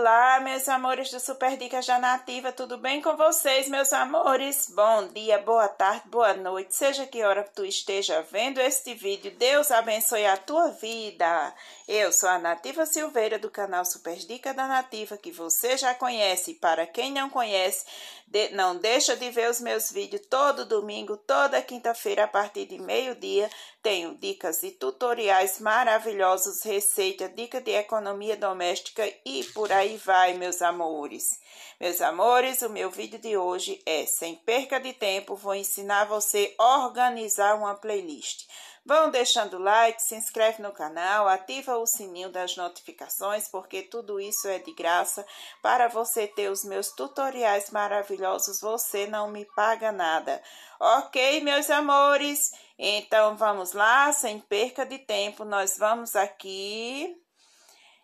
Olá, meus amores do Super Dicas da Nativa, tudo bem com vocês, meus amores? Bom dia, boa tarde, boa noite, seja que hora tu esteja vendo este vídeo, Deus abençoe a tua vida. Eu sou a Nativa Silveira do canal Super Dica da Nativa, que você já conhece. Para quem não conhece, de, não deixa de ver os meus vídeos todo domingo, toda quinta-feira, a partir de meio-dia. Tenho dicas e tutoriais maravilhosos, receita, dica de economia doméstica e por aí aí vai, meus amores. Meus amores, o meu vídeo de hoje é Sem perca de tempo, vou ensinar você a organizar uma playlist. Vão deixando like, se inscreve no canal, ativa o sininho das notificações, porque tudo isso é de graça. Para você ter os meus tutoriais maravilhosos, você não me paga nada. Ok, meus amores? Então, vamos lá, sem perca de tempo, nós vamos aqui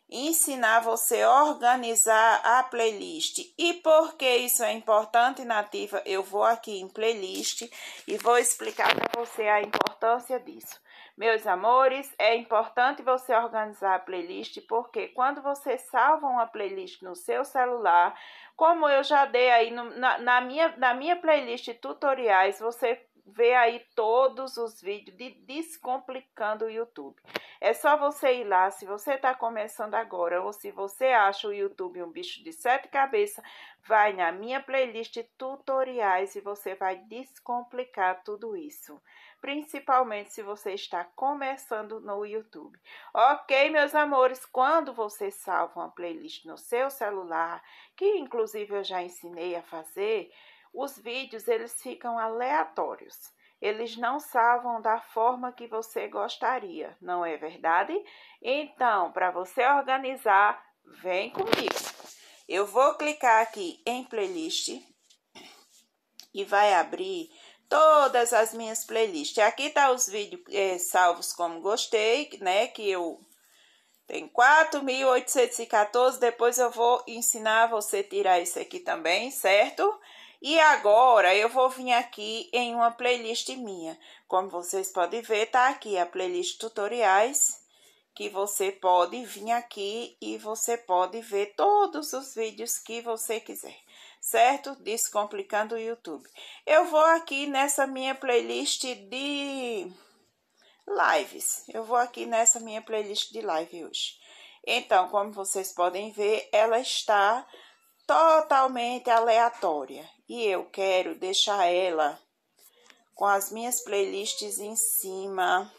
ensinar você a organizar a playlist. E por que isso é importante, Nativa? Eu vou aqui em playlist e vou explicar para você a importância disso. Meus amores, é importante você organizar a playlist, porque quando você salva uma playlist no seu celular, como eu já dei aí no, na, na, minha, na minha playlist tutoriais, você ver aí todos os vídeos de Descomplicando o YouTube. É só você ir lá, se você está começando agora ou se você acha o YouTube um bicho de sete cabeças, vai na minha playlist tutoriais e você vai descomplicar tudo isso. Principalmente se você está começando no YouTube. Ok, meus amores, quando você salva uma playlist no seu celular, que inclusive eu já ensinei a fazer, os vídeos eles ficam aleatórios. Eles não salvam da forma que você gostaria, não é verdade? Então, para você organizar, vem comigo. Eu vou clicar aqui em playlist e vai abrir todas as minhas playlists. Aqui tá os vídeos é, salvos como gostei, né? Que eu tem 4.814. Depois eu vou ensinar você tirar isso aqui também, certo? Certo? E agora eu vou vir aqui em uma playlist minha. Como vocês podem ver, tá aqui a playlist tutoriais, que você pode vir aqui e você pode ver todos os vídeos que você quiser, certo? Descomplicando o YouTube. Eu vou aqui nessa minha playlist de lives. Eu vou aqui nessa minha playlist de live hoje. Então, como vocês podem ver, ela está totalmente aleatória e eu quero deixar ela com as minhas playlists em cima,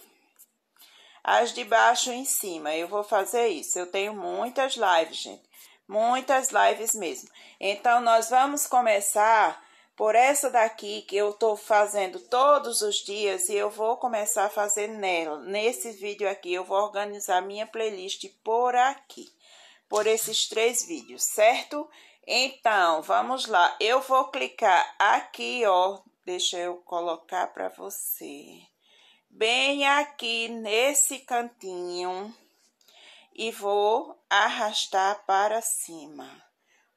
as de baixo em cima. Eu vou fazer isso. Eu tenho muitas lives, gente, muitas lives mesmo. Então nós vamos começar por essa daqui que eu estou fazendo todos os dias e eu vou começar a fazer nela. Nesse vídeo aqui eu vou organizar minha playlist por aqui, por esses três vídeos, certo? Então, vamos lá. Eu vou clicar aqui, ó. Deixa eu colocar para você. Bem aqui nesse cantinho. E vou arrastar para cima.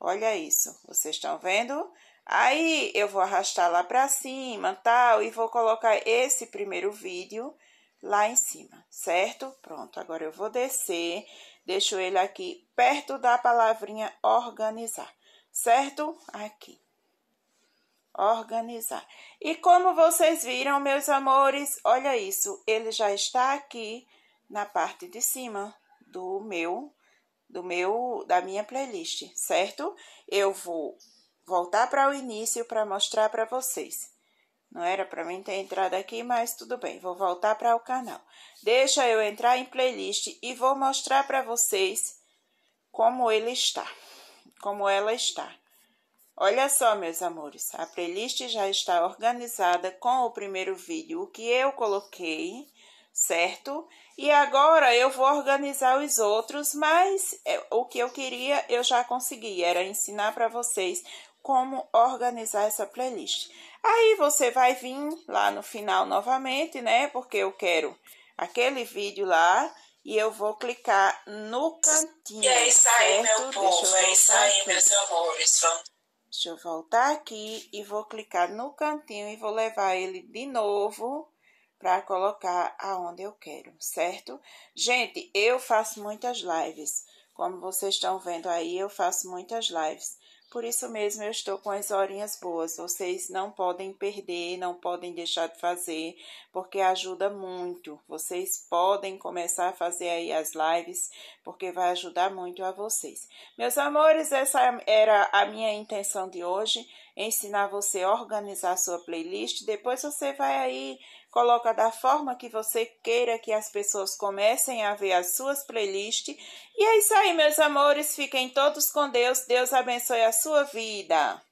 Olha isso. Vocês estão vendo? Aí, eu vou arrastar lá para cima, tal. E vou colocar esse primeiro vídeo lá em cima, certo? Pronto, agora eu vou descer. Deixo ele aqui perto da palavrinha organizar certo? Aqui. Organizar. E como vocês viram, meus amores, olha isso, ele já está aqui na parte de cima do meu do meu da minha playlist, certo? Eu vou voltar para o início para mostrar para vocês. Não era para mim ter entrado aqui, mas tudo bem, vou voltar para o canal. Deixa eu entrar em playlist e vou mostrar para vocês como ele está como ela está. Olha só, meus amores, a playlist já está organizada com o primeiro vídeo, o que eu coloquei, certo? E agora eu vou organizar os outros, mas é, o que eu queria eu já consegui, era ensinar para vocês como organizar essa playlist. Aí você vai vir lá no final novamente, né? Porque eu quero aquele vídeo lá e eu vou clicar no cantinho. E é isso aí, certo? meu povo, é isso aí, meus amores. Vamos. Deixa eu voltar aqui e vou clicar no cantinho e vou levar ele de novo para colocar aonde eu quero, certo? Gente, eu faço muitas lives. Como vocês estão vendo aí, eu faço muitas lives. Por isso mesmo eu estou com as horinhas boas. Vocês não podem perder, não podem deixar de fazer, porque ajuda muito. Vocês podem começar a fazer aí as lives, porque vai ajudar muito a vocês. Meus amores, essa era a minha intenção de hoje, ensinar você a organizar sua playlist. Depois você vai aí coloca da forma que você queira que as pessoas comecem a ver as suas playlists. E é isso aí, meus amores. Fiquem todos com Deus. Deus abençoe a sua vida.